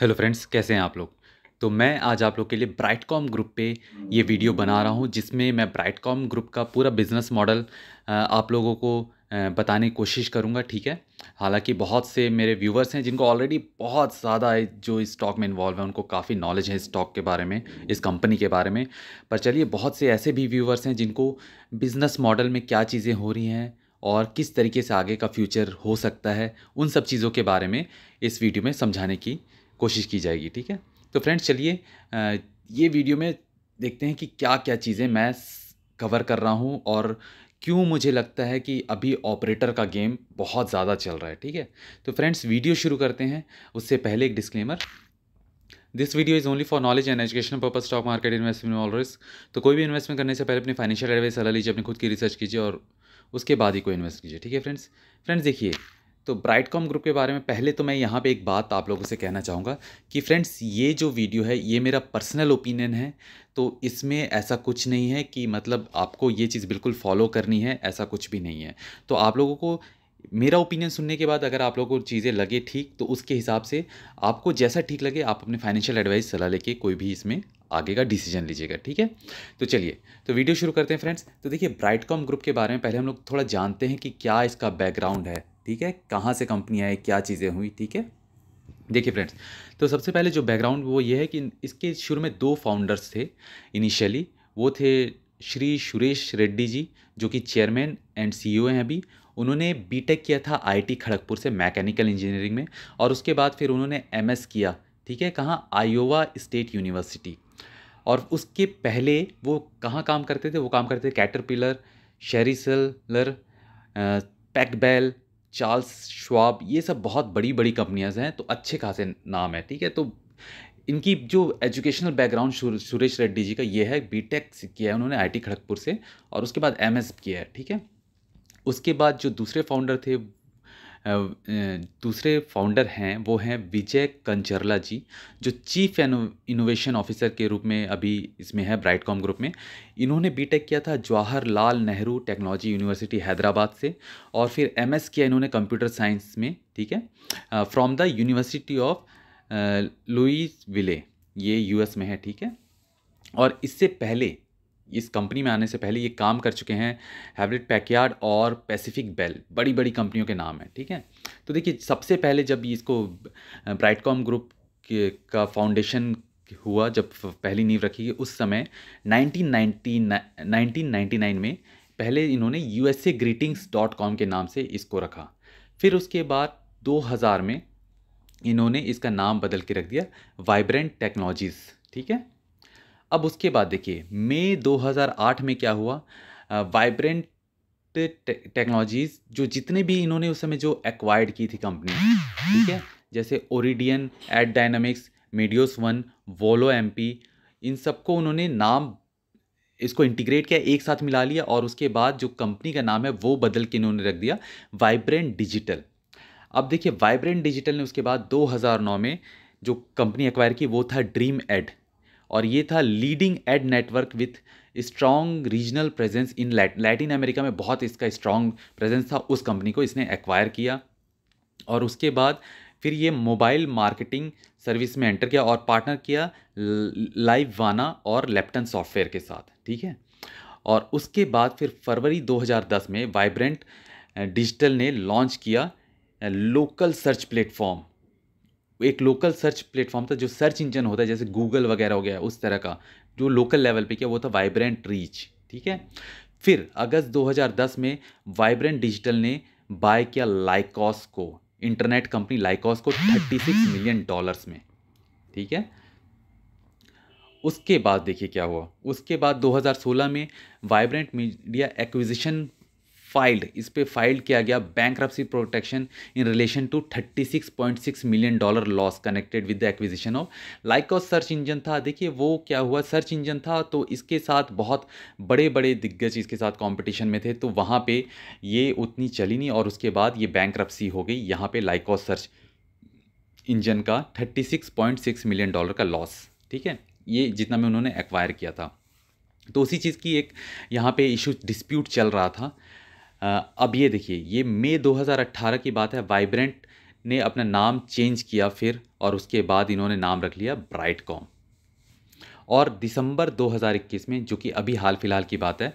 hello friends कैसे हैं आप लोग तो मैं आज आप लोग के लिए ब्राइटकॉम ग्रुप पे ये वीडियो बना रहा हूँ जिसमें मैं ब्राइटकॉम ग्रुप का पूरा बिज़नेस मॉडल आप लोगों को बताने की कोशिश करूँगा ठीक है हालांकि बहुत से मेरे व्यूवर्स हैं जिनको ऑलरेडी बहुत ज़्यादा जो इस स्टॉक में इन्वॉल्व है उनको काफ़ी नॉलेज है इस स्टॉक के बारे में इस कंपनी के बारे में पर चलिए बहुत से ऐसे भी व्यूवर्स हैं जिनको बिज़नेस मॉडल में क्या चीज़ें हो रही हैं और किस तरीके से आगे का फ्यूचर हो सकता है उन सब चीज़ों के बारे में इस वीडियो में समझाने की कोशिश की जाएगी ठीक है तो फ्रेंड्स चलिए ये वीडियो में देखते हैं कि क्या क्या चीज़ें मैं कवर कर रहा हूँ और क्यों मुझे लगता है कि अभी ऑपरेटर का गेम बहुत ज़्यादा चल रहा है ठीक है तो फ्रेंड्स वीडियो शुरू करते हैं उससे पहले एक disclaimer this video is only for knowledge and education purpose stock market investment all risk तो कोई भी इन्वेस्टमेंट करने से पहले अपने फाइनेंशियल एडवाइस सलाह लीजिए अपने खुद की रिसर्च कीजिए और उसके बाद ही कोई इन्वेस्ट कीजिए ठीक है फ्रेंड्स फ्रेंड्स देखिए तो ब्राइटकॉम ग्रुप के बारे में पहले तो मैं यहाँ पे एक बात आप लोगों से कहना चाहूँगा कि फ्रेंड्स ये जो वीडियो है ये मेरा पर्सनल ओपिनियन है तो इसमें ऐसा कुछ नहीं है कि मतलब आपको ये चीज़ बिल्कुल फॉलो करनी है ऐसा कुछ भी नहीं है तो आप लोगों को मेरा ओपिनियन सुनने के बाद अगर आप लोगों को चीज़ें लगे ठीक तो उसके हिसाब से आपको जैसा ठीक लगे आप अपने फाइनेंशियल एडवाइस सलाह लेके कोई भी इसमें आगे का डिसीजन लीजिएगा ठीक है तो चलिए तो वीडियो शुरू करते हैं फ्रेंड्स तो देखिए ब्राइटकॉम ग्रुप के बारे में पहले हम लोग थोड़ा जानते हैं कि क्या इसका बैकग्राउंड है ठीक है कहाँ से कंपनी आई क्या चीज़ें हुई ठीक है देखिए फ्रेंड्स तो सबसे पहले जो बैकग्राउंड वो ये है कि इसके शुरू में दो फाउंडर्स थे इनिशियली वो थे श्री सुरेश रेड्डी जी जो कि चेयरमैन एंड सीईओ हैं अभी उन्होंने बीटेक किया था आईटी खड़गपुर से मैकेनिकल इंजीनियरिंग में और उसके बाद फिर उन्होंने एमएस किया ठीक है कहाँ आयोवा स्टेट यूनिवर्सिटी और उसके पहले वो कहाँ काम करते थे वो काम करते थे कैटरपिलर शेरी सेलर पैकबेल चार्ल्स श्वाब ये सब बहुत बड़ी बड़ी कंपनियाज हैं तो अच्छे खासे नाम है ठीक है तो इनकी जो एजुकेशनल बैकग्राउंड सुरेश रेड्डी जी का ये है बीटेक किया है उन्होंने आईटी खड़गपुर से और उसके बाद एमएस किया है ठीक है उसके बाद जो दूसरे फाउंडर थे दूसरे फाउंडर हैं वो हैं विजय कंचरला जी जो चीफ इनोवेशन ऑफिसर के रूप में अभी इसमें है ब्राइट कॉम ग्रुप में इन्होंने बीटेक किया था जवाहरलाल नेहरू टेक्नोलॉजी यूनिवर्सिटी हैदराबाद से और फिर एमएस किया इन्होंने कंप्यूटर साइंस में ठीक है from the university of Louisville ये यूएस में है ठीक है और इससे पहले इस कंपनी में आने से पहले ये काम कर चुके हैं हैवलेट पैकयार्ड और पैसिफिक बेल बड़ी बड़ी कंपनियों के नाम हैं ठीक है तो देखिए सबसे पहले जब इसको ब्राइटकॉम ग्रुप का फाउंडेशन हुआ जब पहली नींव रखी गई उस समय 1999 1999 में पहले इन्होंने U S A greetings dot com के नाम से इसको रखा फिर उसके बाद 2000 में इन्होंने इसका नाम बदल के रख दिया वाइब्रेंट टेक्नोलॉजीज़ ठीक है अब उसके बाद देखिए मई 2008 में क्या हुआ वाइब्रेंट टेक्नोलॉजीज़ जो जितने भी इन्होंने उस समय जो एक्वायर्ड की थी कंपनी ठीक है जैसे Oridian ad dynamics Medios one Volo M इन सबको उन्होंने नाम इसको इंटीग्रेट किया एक साथ मिला लिया और उसके बाद जो कंपनी का नाम है वो बदल के इन्होंने रख दिया वाइब्रेंट डिजिटल अब देखिए वाइब्रेंट डिजिटल ने उसके बाद 2009 में जो कंपनी एक्वायर की वो था ड्रीम एड और ये था leading ad network with strong regional presence in Latin America में बहुत इसका स्ट्रॉन्ग प्रेजेंस था उस कंपनी को इसने एक्वायर किया और उसके बाद फिर ये मोबाइल मार्केटिंग सर्विस में एंटर किया और पार्टनर किया लाइव वाना और लेप्टन सॉफ्टवेयर के साथ ठीक है और उसके बाद फिर फरवरी 2010 में वाइब्रेंट डिजिटल ने लॉन्च किया लोकल सर्च प्लेटफॉर्म एक लोकल सर्च प्लेटफॉर्म था जो सर्च इंजन होता है जैसे गूगल वगैरह हो गया उस तरह का जो लोकल लेवल पे किया वो था वाइब्रेंट रीच ठीक है फिर अगस्त 2010 में वाइब्रेंट डिजिटल ने बाय किया लाइकॉस को इंटरनेट कंपनी लाइकॉस को 36 मिलियन डॉलर्स में ठीक है उसके बाद देखिए क्या हुआ उसके बाद 2016 में वाइब्रेंट मीडिया एक्विजिशन फाइल्ड इस पर फाइल्ड किया गया bank protection in relation to 36.6 million dollar loss connected with the acquisition of Lycos और सर्च इंजन था देखिए वो क्या हुआ सर्च इंजन था तो इसके साथ बहुत बड़े बड़े दिग्गज इसके साथ कंपटीशन में थे तो वहाँ पे ये उतनी चली नहीं और उसके बाद ये बैंक हो गई यहाँ पर लाइक सर्च इंजन का थर्टी मिलियन डॉलर का लॉस ठीक है ये जितना में उन्होंने एक्वायर किया था तो उसी चीज़ की एक यहाँ पे इशू डिस्प्यूट चल रहा था अब ये देखिए ये मई 2018 की बात है वाइब्रेंट ने अपना नाम चेंज किया फिर और उसके बाद इन्होंने नाम रख लिया ब्राइट कॉम और दिसंबर 2021 में जो कि अभी हाल फिलहाल की बात है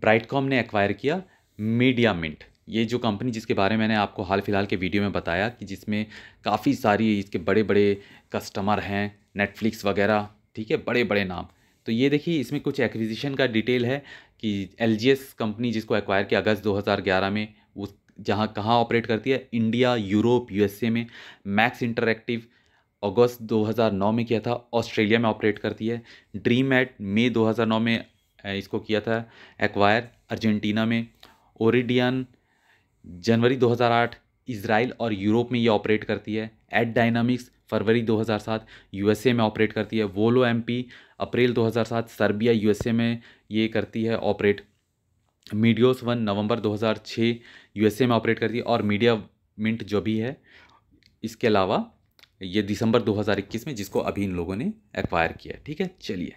ब्राइट कॉम ने एक्वायर किया मीडिया मिंट ये जो कंपनी जिसके बारे में मैंने आपको हाल फिलहाल के वीडियो में बताया कि जिसमें काफ़ी सारी इसके बड़े बड़े कस्टमर हैं नेटफ्लिक्स वगैरह ठीक है बड़े बड़े नाम तो ये देखिए इसमें कुछ एक्विजिशन का डिटेल है कि एल कंपनी जिसको एक्वायर किया अगस्त 2011 में उस जहाँ कहाँ ऑपरेट करती है इंडिया यूरोप यूएसए में मैक्स इंटरैक्टिव अगस्त 2009 में किया था ऑस्ट्रेलिया में ऑपरेट करती है ड्रीम एट मई दो में इसको किया था एक्वायर अर्जेंटीना में ओरिडियन जनवरी 2008 इसराइल और यूरोप में ये ऑपरेट करती है एट डायनामिक्स फरवरी 2007 यूएसए में ऑपरेट करती है वोलो एमपी अप्रैल 2007 सर्बिया यूएसए में ये करती है ऑपरेट मीडियोस वन नवंबर 2006 यूएसए में ऑपरेट करती है और मीडिया मिंट जो भी है इसके अलावा ये दिसंबर 2021 में जिसको अभी इन लोगों ने एक्वायर किया ठीक है चलिए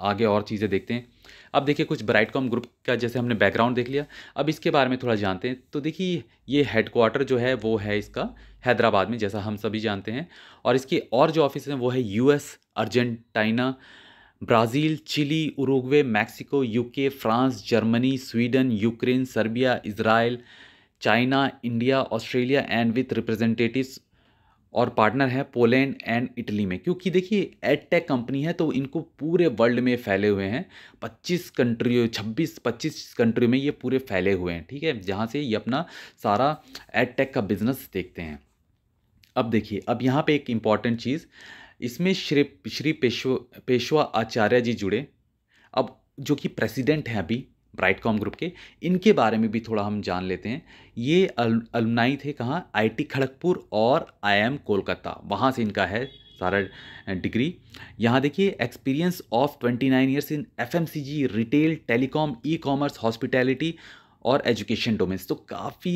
आगे और चीज़ें देखते हैं अब देखिए कुछ ब्राइट कॉम ग्रुप का जैसे हमने बैकग्राउंड देख लिया अब इसके बारे में थोड़ा जानते हैं तो देखिए ये हेडक्वार्टर जो है वो है इसका हैदराबाद में जैसा हम सभी जानते हैं और इसके और जो ऑफिस हैं वो है US Argentina Brazil Chile Uruguay Mexico UK France Germany Sweden Ukraine Serbia Israel China India Australia and with representatives और पार्टनर हैं पोलैंड एंड इटली में क्योंकि देखिए एडटेक कंपनी है तो इनको पूरे वर्ल्ड में फैले हुए हैं 25 कंट्री 26 25 कंट्री में ये पूरे फैले हुए हैं ठीक है जहाँ से ये अपना सारा एडटेक का बिजनेस देखते हैं अब देखिए अब यहाँ पे एक इम्पॉर्टेंट चीज़ इसमें श्री श्री पेशवा पेशवा आचार्य जी जुड़े अब जो कि प्रेसिडेंट हैं अभी ब्राइटकॉम ग्रुप के इनके बारे में भी थोड़ा हम जान लेते हैं ये अलमनाई थे कहाँ आईटी खड़गपुर और आईएम कोलकाता वहाँ से इनका है सारा डिग्री यहाँ देखिए experience of 29 years in G retail telecom e commerce hospitality और एजुकेशन डोमेन्स तो काफ़ी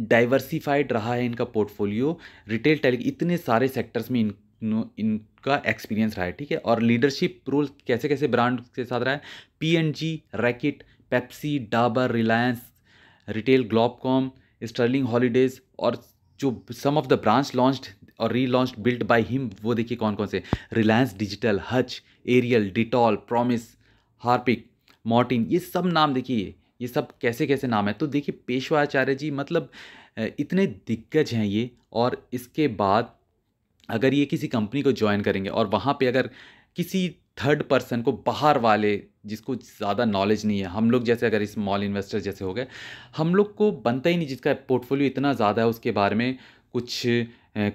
डाइवर्सिफाइड रहा है इनका पोर्टफोलियो रिटेल टेली इतने सारे सेक्टर्स में इन इनका एक्सपीरियंस रहा है ठीक है और लीडरशिप रोल कैसे कैसे ब्रांड के साथ रहा है P N G Reckitt Pepsi Dabur Reliance retail com Sterling holidays और जो some of the brands launched और री लॉन्च बिल्ट बाय हिम वो देखिए कौन कौन से Reliance digital Hutch Ariel Dettol Promise Harpic Mortein ये सब नाम देखिए ये सब कैसे कैसे नाम है तो देखिए पेशवाचार्य जी मतलब इतने दिग्गज हैं ये और इसके बाद अगर ये किसी कंपनी को ज्वाइन करेंगे और वहाँ पे अगर किसी थर्ड पर्सन को बाहर वाले जिसको ज़्यादा नॉलेज नहीं है हम लोग जैसे अगर स्मॉल इन्वेस्टर जैसे हो गए हम लोग को बनता ही नहीं जिसका पोर्टफोलियो इतना ज़्यादा है उसके बारे में कुछ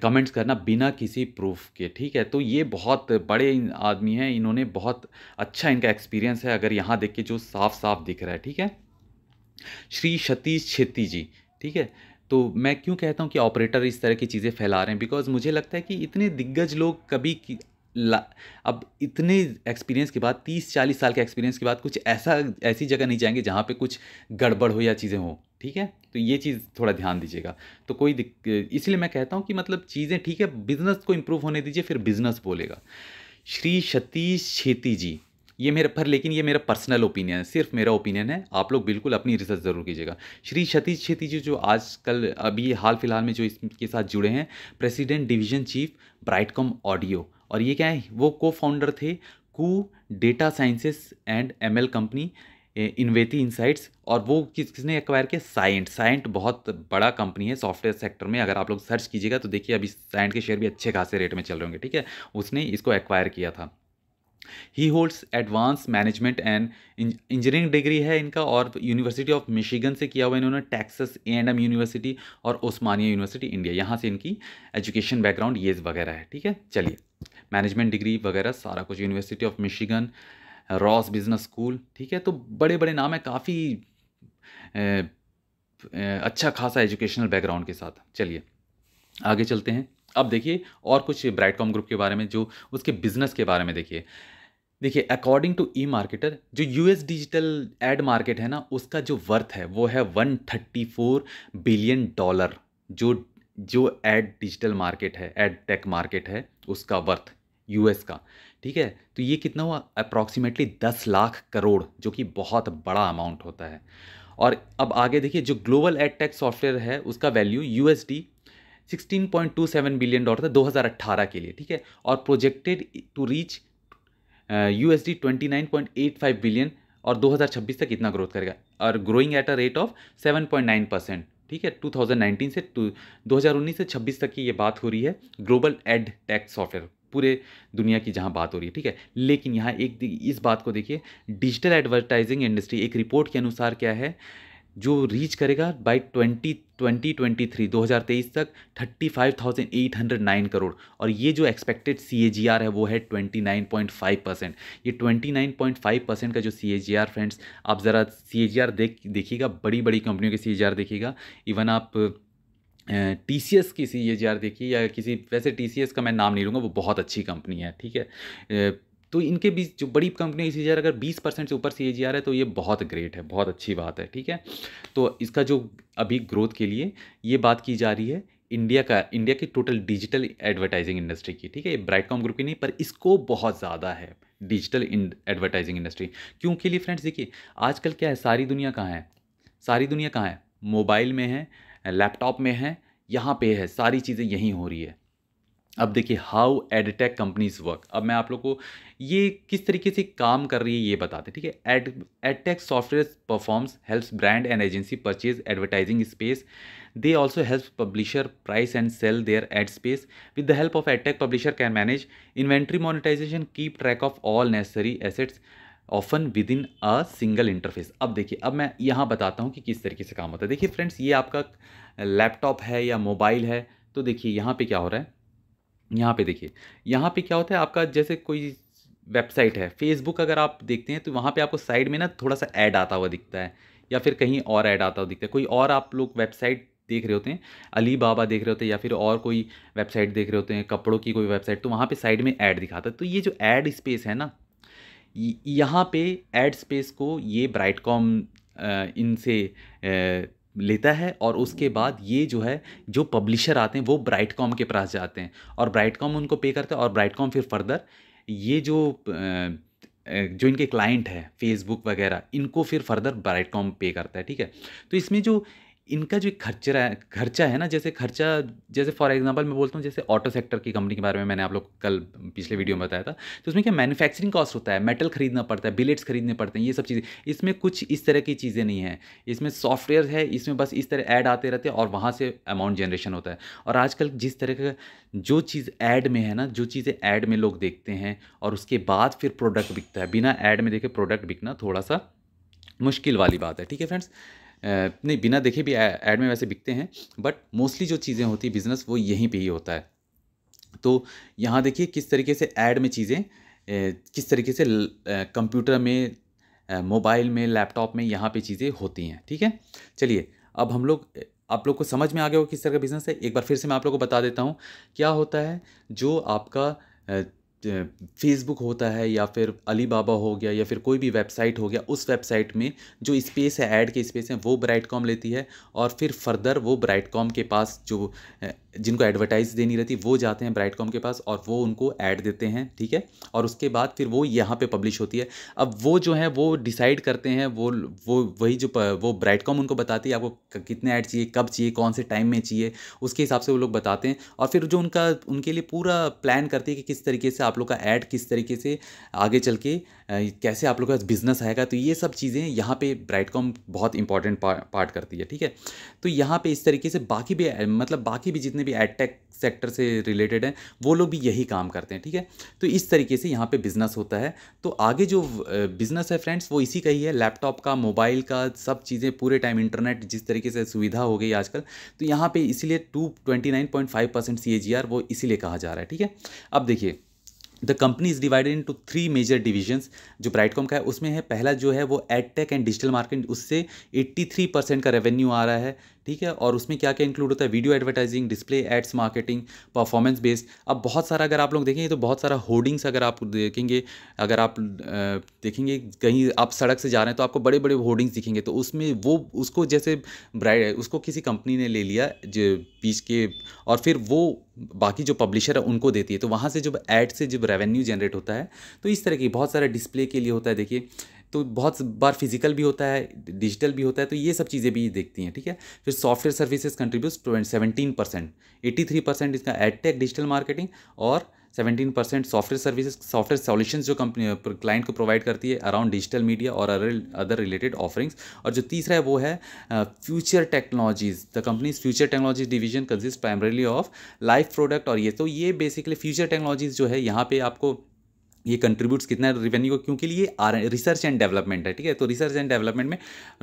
कमेंट्स करना बिना किसी प्रूफ के ठीक है तो ये बहुत बड़े आदमी हैं इन्होंने बहुत अच्छा इनका एक्सपीरियंस है अगर यहाँ देख के जो साफ साफ दिख रहा है ठीक है श्री सतीश छेती जी ठीक है तो मैं क्यों कहता हूँ कि ऑपरेटर इस तरह की चीज़ें फैला रहे हैं बिकॉज मुझे लगता है कि इतने दिग्गज लोग कभी अब इतने एक्सपीरियंस के बाद तीस चालीस साल के एक्सपीरियंस के बाद कुछ ऐसा ऐसी जगह नहीं जाएंगे जहाँ पे कुछ गड़बड़ हो या चीज़ें हों ठीक है तो ये चीज़ थोड़ा ध्यान दीजिएगा तो कोई इसलिए मैं कहता हूँ कि मतलब चीज़ें ठीक है बिज़नेस को इम्प्रूव होने दीजिए फिर बिज़नेस बोलेगा श्री सतीश छेती जी ये मेरा पर लेकिन ये मेरा पर्सनल ओपिनियन है सिर्फ मेरा ओपिनियन है आप लोग बिल्कुल अपनी रिसर्च ज़रूर कीजिएगा श्री सतीश छेती जी जो आजकल अभी हाल फिलहाल में जो इसके साथ जुड़े हैं president division chief Brightcom audio और ये क्या है वो को फाउंडर थे Q data sciences and M company Inventi insights और वो किस किसने एक्वायर किया साइंट साइंट बहुत बड़ा कंपनी है सॉफ्टवेयर सेक्टर में अगर आप लोग सर्च कीजिएगा तो देखिए अभी साइंट के शेयर भी अच्छे खासे रेट में चल रहे होंगे ठीक है उसने इसको एक्वायर किया था he holds advance management and engineering degree है इनका और यूनिवर्सिटी ऑफ मिशिगन से किया हुआ इन्होंने Texas A and M university और ओस्मानिया यूनिवर्सिटी इंडिया यहाँ से इनकी एजुकेशन बैकग्राउंड ये वगैरह है ठीक है चलिए मैनेजमेंट डिग्री वगैरह सारा कुछ university of Michigan Ross business school ठीक है तो बड़े बड़े नाम है काफ़ी अच्छा खासा एजुकेशनल बैकग्राउंड के साथ चलिए आगे चलते हैं अब देखिए और कुछ ब्राइटकॉम ग्रुप के बारे में जो उसके बिजनेस के बारे में देखिए देखिए अकॉर्डिंग टू ई मार्केटर जो U S digital ad market है ना उसका जो वर्थ है वो है one thirty four billion dollar जो जो एड डिजिटल मार्केट है एड टेक मार्केट है उसका वर्थ यूएस का ठीक है तो ये कितना हुआ अप्रॉक्सीमेटली दस लाख करोड़ जो कि बहुत बड़ा अमाउंट होता है और अब आगे देखिए जो ग्लोबल एडटेक सॉफ्टवेयर है उसका वैल्यू यूएसडी 16.27 बिलियन डॉलर था 2018 के लिए ठीक है और projected to reach U S D twenty nine point eight five billion और 2026 तक इतना ग्रोथ करेगा और growing at a rate of 7.9 percent ठीक है 2019 से 2019 से 26 तक की ये बात हो रही है ग्लोबल एड टेक सॉफ्टवेयर पूरे दुनिया की जहाँ बात हो रही है ठीक है लेकिन यहाँ एक इस बात को देखिए डिजिटल एडवर्टाइजिंग इंडस्ट्री एक रिपोर्ट के अनुसार क्या है जो रीच करेगा by twenty twenty twenty three दो हज़ार तेईस तक thirty five thousand eight hundred nine crore और ये जो expected C A G are है वो है twenty nine point five percent ये twenty nine point five percent का जो सी ए जी आर फ्रेंड्स आप ज़रा सी ए जी आर देख देखिएगा बड़ी बड़ी कंपनियों के सी ए जी आर देखिएगा इवन आप टी सी एस की सी ये जी आर देखिए या किसी वैसे टी सी एस का मैं नाम नहीं लूँगा वो बहुत अच्छी कंपनी है ठीक है तो इनके बीच जो बड़ी कंपनी सी जी आर अगर बीस परसेंट से ऊपर सी जी आर है तो ये बहुत ग्रेट है बहुत अच्छी बात है ठीक है तो इसका जो अभी ग्रोथ के लिए ये बात की जा रही है इंडिया का इंडिया की टोटल डिजिटल एडवर्टाइजिंग इंडस्ट्री की ठीक है ये ब्राइटकॉम ग्रुप की नहीं पर इसको बहुत ज़्यादा है डिजिटल एडवर्टाइजिंग इंडस्ट्री क्यों के लिए फ्रेंड्स देखिए आजकल क्या है सारी दुनिया कहाँ है सारी दुनिया कहाँ है मोबाइल में है लैपटॉप में है यहाँ पे है सारी चीज़ें यहीं हो रही है अब देखिए हाउ एडटेक कंपनीज वर्क अब मैं आप लोग को ये किस तरीके से काम कर रही है ये बताते ठीक है ad adtech software performs helps brand and agency purchase advertising space they also help publisher price and sell their ad space with the help of adtech publisher can manage inventory monetization keep track of all necessary assets often within a single interface अब देखिए अब मैं यहाँ बताता हूँ कि किस तरीके से काम होता है देखिए फ्रेंड्स ये आपका लैपटॉप है या मोबाइल है तो देखिए यहाँ पे क्या हो रहा है यहाँ पे देखिए यहाँ पे क्या होता है आपका जैसे कोई वेबसाइट है फेसबुक अगर आप देखते हैं तो वहाँ पे आपको साइड में ना थोड़ा सा ऐड आता हुआ दिखता है या फिर कहीं और ऐड आता हुआ दिखता है कोई और आप लोग वेबसाइट देख रहे होते हैं अली बाबा देख रहे होते हैं या फिर और कोई वेबसाइट देख रहे होते हैं कपड़ों की कोई वेबसाइट तो वहाँ पे साइड में ऐड दिखाता है तो ये जो ऐड स्पेस है ना यहाँ पे एड स्पेस को ये ब्राइट कॉम इनसे लेता है और उसके बाद ये जो है जो पब्लिशर आते हैं वो ब्राइट कॉम के पास जाते हैं और ब्राइट कॉम उनको पे करते हैं और ब्राइट कॉम फिर फर्दर ये जो जो इनके क्लाइंट हैं फेसबुक वगैरह इनको फिर फर्दर ब्राइट कॉम पे करता है ठीक है तो इसमें जो इनका जो खर्चा खर्चा है ना जैसे खर्चा जैसे फॉर एग्जांपल मैं बोलता हूँ जैसे ऑटो सेक्टर की कंपनी के बारे में मैंने आप लोग कल पिछले वीडियो में बताया था तो उसमें क्या मैन्युफैक्चरिंग कॉस्ट होता है मेटल खरीदना पड़ता है बिलेट्स खरीदने पड़ते हैं ये सब चीज़ें इसमें कुछ इस तरह की चीज़ें नहीं है इसमें सॉफ्टवेयर है इसमें बस इस तरह ऐड आते रहते हैं और वहाँ से अमाउंट जनरेशन होता है और आजकल जिस तरह का जो चीज़ ऐड में है ना जो चीज़ें ऐड में लोग देखते हैं और उसके बाद फिर प्रोडक्ट बिकता है बिना ऐड में देखे प्रोडक्ट बिकना थोड़ा सा मुश्किल वाली बात है ठीक है फ्रेंड्स नहीं बिना देखे भी ऐड में वैसे बिकते हैं बट मोस्टली जो चीज़ें होती है बिज़नेस वो यहीं पे ही होता है तो यहाँ देखिए किस तरीके से ऐड में चीज़ें किस तरीके से कंप्यूटर में मोबाइल में लैपटॉप में यहाँ पे चीज़ें होती हैं ठीक है चलिए अब हम लोग आप लोग को समझ में आ गया हो किस तरह का बिज़नेस है एक बार फिर से मैं आप लोग को बता देता हूँ क्या होता है जो आपका फेसबुक होता है या फिर अली बाबा हो गया या फिर कोई भी वेबसाइट हो गया उस वेबसाइट में जो स्पेस है ऐड के स्पेस हैं वो ब्राइट कॉम लेती है और फिर फर्दर वो ब्राइट कॉम के पास जो जिनको एडवर्टाइज़ देनी रहती वो जाते हैं ब्राइट के पास और वो उनको ऐड देते हैं ठीक है और उसके बाद फिर वो यहाँ पे पब्लिश होती है अब वो जो है वो डिसाइड करते हैं वो वो वही जो वो ब्राइट उनको बताती है आपको कितने ऐड चाहिए कब चाहिए कौन से टाइम में चाहिए उसके हिसाब से वो लोग बताते हैं और फिर जो उनका उनके लिए पूरा प्लान करती है कि किस तरीके से आप लोग का ऐड किस तरीके से आगे चल के कैसे आप लोगों का बिज़नेस आएगा तो ये सब चीज़ें यहाँ पे ब्राइटकॉम बहुत इंपॉर्टेंट पार्ट करती है ठीक है तो यहाँ पे इस तरीके से बाकी भी मतलब बाकी भी जितने भी एडटेक सेक्टर से रिलेटेड हैं वो लोग भी यही काम करते हैं ठीक है तो इस तरीके से यहाँ पे बिज़नेस होता है तो आगे जो बिज़नेस है फ्रेंड्स वो इसी का ही है लैपटॉप का मोबाइल का सब चीज़ें पूरे टाइम इंटरनेट जिस तरीके से सुविधा हो गई आजकल तो यहाँ पर इसीलिए to twenty nine point five percent C A G R वो इसीलिए कहा जा रहा है ठीक है अब देखिए the company is divided into three major divisions जो ब्राइटकॉम का है उसमें है पहला जो है वो ad tech and digital market उससे 83 परसेंट का रेवेन्यू आ रहा है ठीक है और उसमें क्या क्या इंक्लूड होता है video advertising display ads marketing performance based अब बहुत सारा अगर आप लोग देखेंगे तो बहुत सारा होर्डिंग्स अगर आप देखेंगे अगर आप देखेंगे कहीं आप सड़क से जा रहे हैं तो आपको बड़े बड़े होर्डिंग्स दिखेंगे तो उसमें वो उसको जैसे ब्राइड उसको किसी कंपनी ने ले लिया जो बीच के और फिर वो बाकी जो पब्लिशर है उनको देती है तो वहाँ से जब ऐड से जब रेवेन्यू जनरेट होता है तो इस तरह की बहुत सारे डिस्प्ले के लिए होता है देखिए तो बहुत बार फिजिकल भी होता है डिजिटल भी होता है तो ये सब चीज़ें भी देखती हैं ठीक है फिर software services contribute seventeen percent eighty three percent इसका एडटेक डिजिटल मार्केटिंग और seventeen percent software services software solutions जो कंपनी क्लाइंट को प्रोवाइड करती है अराउंड डिजिटल मीडिया और अदर रिलेटेड ऑफरिंग्स और जो तीसरा है वो है future technologies the company's future technologies division consist primarily of life product और ये तो ये बेसिकली फ्यूचर टेक्नोलॉजीज जो है यहाँ पे आपको ये कंट्रीब्यूट्स कितना रेवेन्यू को क्योंकि ये आर रिसर्च एंड डेवलपमेंट है ठीक है तो रिसर्च एंड डेवलपमेंट में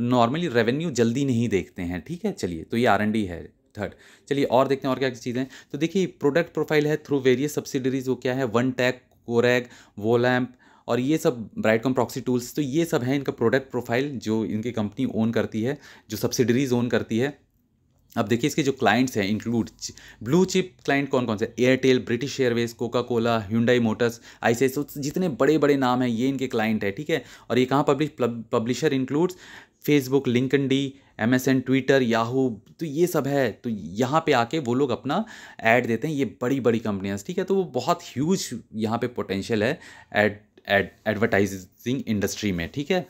नॉर्मली रेवेन्यू जल्दी नहीं देखते हैं ठीक है चलिए तो ये आर एंड डी है थर्ड चलिए और देखते हैं और क्या क्या चीज़ें तो देखिए प्रोडक्ट प्रोफाइल है थ्रू वेरियस सब्सिडरीज वो क्या है वन टैक कोरैग वोलैम्प और ये सब ब्राइटकॉम प्रॉक्सी टूल्स तो ये सब हैं इनका प्रोडक्ट प्रोफाइल जो इनकी कंपनी ओन करती है जो सब्सिडरीज ओन करती है अब देखिए इसके जो क्लाइंट्स हैं इंक्लूड ब्लू चिप क्लाइंट कौन कौन से Airtel British Airways Coca Cola Hyundai Motors आई जितने बड़े बड़े नाम हैं ये इनके क्लाइंट है ठीक है और ये कहाँ publish publisher includes Facebook LinkedIn M S N Twitter Yahoo तो ये सब है तो यहाँ पे आके वो लोग अपना ऐड देते हैं ये बड़ी बड़ी कंपनियाँ ठीक है तो वो बहुत ह्यूज यहाँ पे पोटेंशियल है एड एड एडवर्टाइजिंग इंडस्ट्री में ठीक है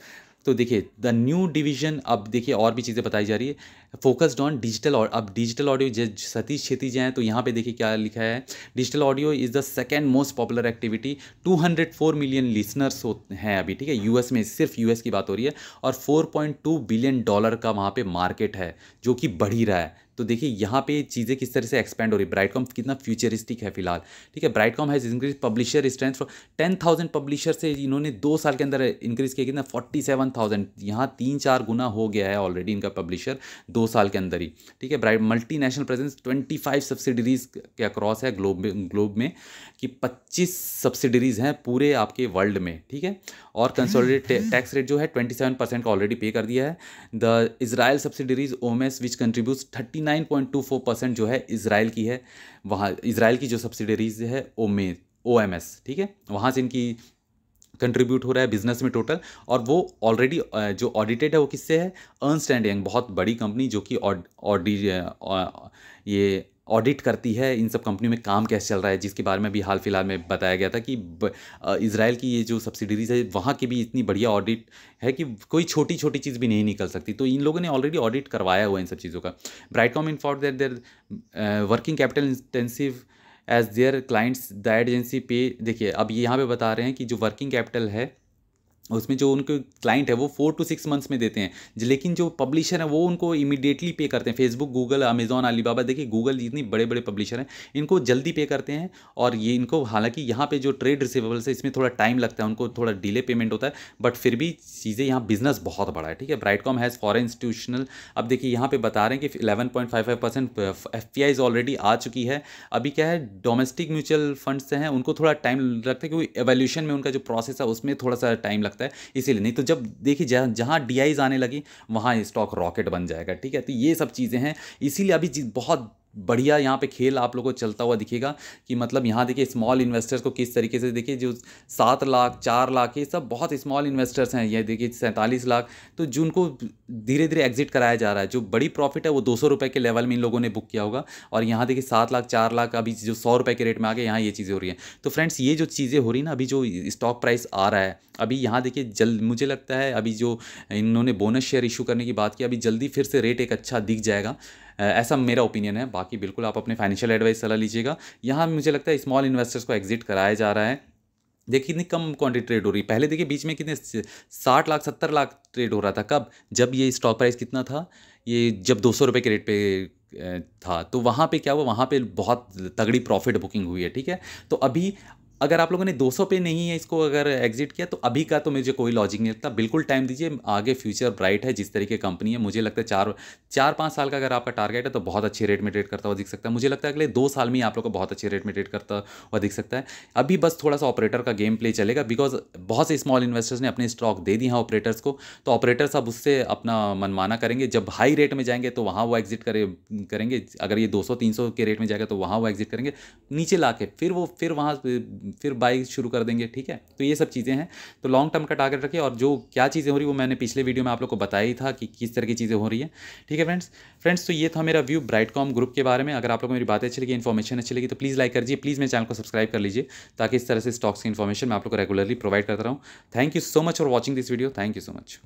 तो देखिए द न्यू डिवीजन अब देखिए और भी चीज़ें बताई जा रही है फोकस्ड ऑन डिजिटल और अब डिजिटल ऑडियो जज सतीश क्षेत्री जी हैं तो यहाँ पे देखिए क्या लिखा है digital audio is the second most popular activity 204 million listeners हैं अभी ठीक है यूएस में सिर्फ यूएस की बात हो रही है और 4.2 बिलियन डॉलर का वहाँ पर मार्केट है जो कि बढ़ ही रहा है तो देखिए यहाँ पे चीज़ें किस तरह से एक्सपेंड हो रही है ब्राइटकॉम कितना फ्यूचरिस्टिक है फिलहाल ठीक है Brightcom has increase publisher strength from ten thousand publisher से इन्होंने दो साल के अंदर इंक्रीज किया कितना फोर्टी सेवन थाउजेंड यहाँ तीन चार गुना हो गया है ऑलरेडी इनका पब्लिशर दो साल के अंदर ही ठीक है bright multinational presence twenty five subsidiaries के अक्रॉस है ग्लोब ग्लोब में कि पच्चीस सब्सिडरीज हैं पूरे आपके वर्ल्ड में ठीक है और कंसोलिडेट टैक्स रेट जो है ट्वेंटी सेवन परसेंट का ऑलरेडी पे कर दिया है द इसराइल सब्सिडरीज ओमेस विच कंट्रीब्यूट थर्टी 59.24 परसेंट जो है इसराइल की है वहाँ इसराइल की जो सब्सिडरीज है ओमे ओ एम एस ठीक है वहाँ से इनकी कंट्रीब्यूट हो रहा है बिजनेस में टोटल और वो ऑलरेडी जो ऑडिटेड है वो किससे है अर्नस्ट एंड यंग बहुत बड़ी कंपनी जो कि ऑड ये ऑडिट करती है इन सब कंपनियों में काम कैसे चल रहा है जिसके बारे में भी हाल फिलहाल में बताया गया था कि इसराइल की ये जो सब्सिडरीज है वहाँ की भी इतनी बढ़िया ऑडिट है कि कोई छोटी छोटी चीज़ भी नहीं निकल सकती तो इन लोगों ने ऑलरेडी ऑडिट करवाया हुआ इन सब चीज़ों का Brightcom in for their their working capital intensive as their clients the agency pay देखिए अब यहाँ पे बता रहे हैं कि जो वर्किंग कैपिटल है उसमें जो उनके क्लाइंट है वो फोर टू सिक्स मंथ्स में देते हैं लेकिन जो पब्लिशर है वो उनको इमीडिएटली पे करते हैं फेसबुक गूगल अमेजॉन अलीबाबा देखिए गूगल जितनी बड़े बड़े पब्लिशर हैं इनको जल्दी पे करते हैं और ये इनको हालांकि यहाँ पे जो ट्रेड रिसिवेबल्स है इसमें थोड़ा टाइम लगता है उनको थोड़ा डिले पेमेंट होता है बट फिर भी चीज़ें यहाँ बिजनेस बहुत बड़ा है ठीक है ब्राइटकॉम हैज़ फॉरन इंस्टीट्यूशनल अब देखिए यहाँ पर बता रहे हैं कि eleven point five five percent F P I's already आ चुकी है अभी क्या है डोमेस्टिक म्यूचुअल फंड्स हैं उनको थोड़ा टाइम लगता है क्योंकि एवेल्यूशन में उनका जो प्रोसेस है उसमें थोड़ा सा टाइम लगता है सकता है इसीलिए नहीं तो जब देखिए जहाँ डी आने लगी वहाँ स्टॉक रॉकेट बन जाएगा ठीक है तो ये सब चीज़ें हैं इसीलिए अभी बहुत बढ़िया यहाँ पे खेल आप लोगों को चलता हुआ दिखेगा कि मतलब यहाँ देखिए स्मॉल इन्वेस्टर्स को किस तरीके से देखिए जो सात लाख चार लाख ये सब बहुत स्मॉल इन्वेस्टर्स हैं ये देखिए सैंतालीस लाख तो जिनको धीरे धीरे एग्जिट कराया जा रहा है जो बड़ी प्रॉफिट है वो दो सौ के लेवल में इन लोगों ने बुक किया होगा और यहाँ देखिए सात लाख चार लाख अभी जो सौ रुपये के रेट में आ गए यहाँ ये चीज़ें हो रही हैं तो फ्रेंड्स ये जो चीज़ें हो रही ना अभी जो स्टॉक प्राइस आ रहा है अभी यहाँ देखिए जल्द मुझे लगता है अभी जो इन्होंने बोनस शेयर इशू करने की बात की अभी जल्दी फिर से रेट एक अच्छा दिख जाएगा ऐसा मेरा ओपिनियन है बाकी बिल्कुल आप अपने फाइनेंशियल एडवाइस सलाह लीजिएगा यहाँ मुझे लगता है स्मॉल इन्वेस्टर्स को एग्जिट कराया जा रहा है देखिए कितनी कम क्वांटिटी ट्रेड हो रही है पहले देखिए बीच में कितने साठ लाख सत्तर लाख ट्रेड हो रहा था कब जब ये स्टॉक प्राइस कितना था ये जब दो सौ रुपये के रेट पे था तो वहाँ पे क्या हुआ वहाँ पे बहुत तगड़ी प्रॉफिट बुकिंग हुई है ठीक है तो अभी अगर आप लोगों ने 200 पे नहीं है इसको अगर एग्जिट किया तो अभी का तो मुझे कोई लॉजिक नहीं लगता बिल्कुल टाइम दीजिए आगे फ्यूचर ब्राइट है जिस तरीके कंपनी है मुझे लगता है चार चार पाँच साल का अगर आपका टारगेट है तो बहुत अच्छे रेट में ट्रेड करता हुआ दिख सकता है मुझे लगता है अगले दो साल में आप लोग को बहुत अच्छे रेट में ट्रेड करता हुआ दिख सकता है अभी बस थोड़ा सा ऑपरेटर का गेम प्ले चलेगा बिकॉज बहुत से स्मॉल इन्वेस्टर्स ने अपने स्टॉक दे दिए हैं ऑपरेटर्स को तो ऑपरेटर्स अब उससे अपना मनमाना करेंगे जब हाई रेट में जाएंगे तो वहाँ वो एग्जिट करे करेंगे अगर ये दो सौ के रेट में जाएगा तो वहाँ वो एग्जिट करेंगे नीचे ला फिर वो फिर वहाँ फिर बाई शुरू कर देंगे ठीक है तो ये सब चीज़ें हैं तो लॉन्ग टर्म का टारगेट रखिए और जो क्या चीज़ें हो रही वो मैंने पिछले वीडियो में आप लोग को बताया था कि किस तरह की चीज़ें हो रही है ठीक है फ्रेंड्स फ्रेंड्स तो ये था मेरा व्यू ब्राइट कॉम ग्रुप के बारे में अगर आप लोग को मेरी बातें अच्छी लगी इन्फॉर्मेशन अच्छी लगी तो प्लीज़ लाइक करिए प्लीज़ मेरे चैनल को सब्सक्राइब कर लीजिए ताकि इस तरह से स्टॉक्स की इन्फॉर्मेशन मैं आप लोग को रेगुलरली प्रोवाइड करता हूँ thank you so much for watching this video thank you so much